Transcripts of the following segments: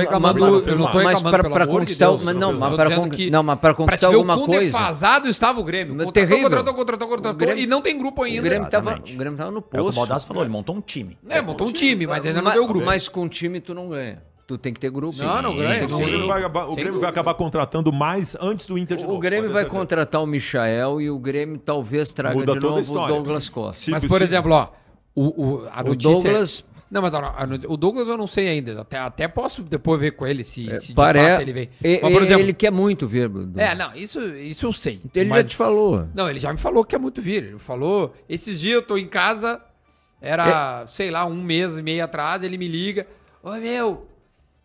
reclamando, eu não tô reclamando, mas para conquistar, mas não, mas para não, para conquistar alguma coisa. defasado estava o Grêmio. Contratou, terrível. contratou, contratou, contratou, e não tem grupo ainda. O Grêmio tava, o Grêmio tava no posto. É o Baldassi falou, ele montou um time. É, montou um time, mas ainda não deu grupo. Mas com time tu não ganha. Tu tem que ter grupo. Sim, não, não ganha. O Grêmio, vai, o Grêmio vai, acabar contratando mais antes do Inter de o novo. O Grêmio vai contratar o Michael e o Grêmio talvez traga Muda de novo o Douglas Costa. Mas, por exemplo, ó, o, a notícia... É Douglas não, mas o Douglas eu não sei ainda. Até, até posso depois ver com ele se, é, se pare... ele vem. E, é, mas, por é, exemplo, ele quer muito vir. Douglas. É, não, isso, isso eu sei. Então ele mas... já te falou. Não, ele já me falou que é muito vir. Ele falou, esses dias eu tô em casa, era, é... sei lá, um mês e meio atrás, ele me liga. Ô, meu,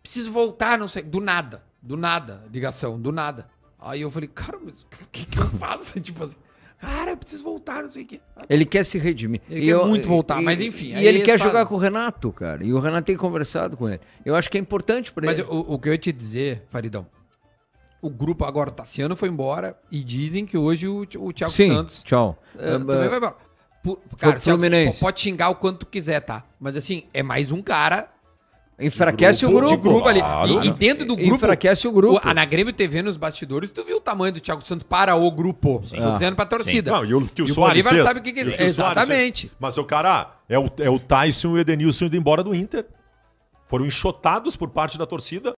preciso voltar, não sei. Do nada, do nada, ligação, do nada. Aí eu falei, cara, mas o que, que eu faço? tipo assim... Cara, eu preciso voltar, não sei o quê. Ele quer se redimir. Ele e quer eu, muito voltar, e, mas enfim. E ele quer jogar com o Renato, cara. E o Renato tem conversado com ele. Eu acho que é importante para ele. Mas o, o, que eu ia te dizer, Faridão, o grupo agora, o Tassiano foi embora e dizem que hoje o, o Thiago Sim, Santos. Tchau. Uh, também vai embora. Por, cara, pode xingar o quanto tu quiser, tá? Mas assim, é mais um cara Enfraquece grupo, o grupo. De grupo ali. Claro. E, e, dentro do grupo. Enfraquece o grupo. O, ah, na Grêmio TV, nos bastidores, tu viu o tamanho do Thiago Santos para o grupo. Sim. Tô dizendo pra torcida. Sim. Não, e o que o, o Soares Bolívar fez. sabe o que, que é isso. Exatamente. Mas o cara, é o, é o Tyson e o Edenilson indo embora do Inter. Foram enxotados por parte da torcida.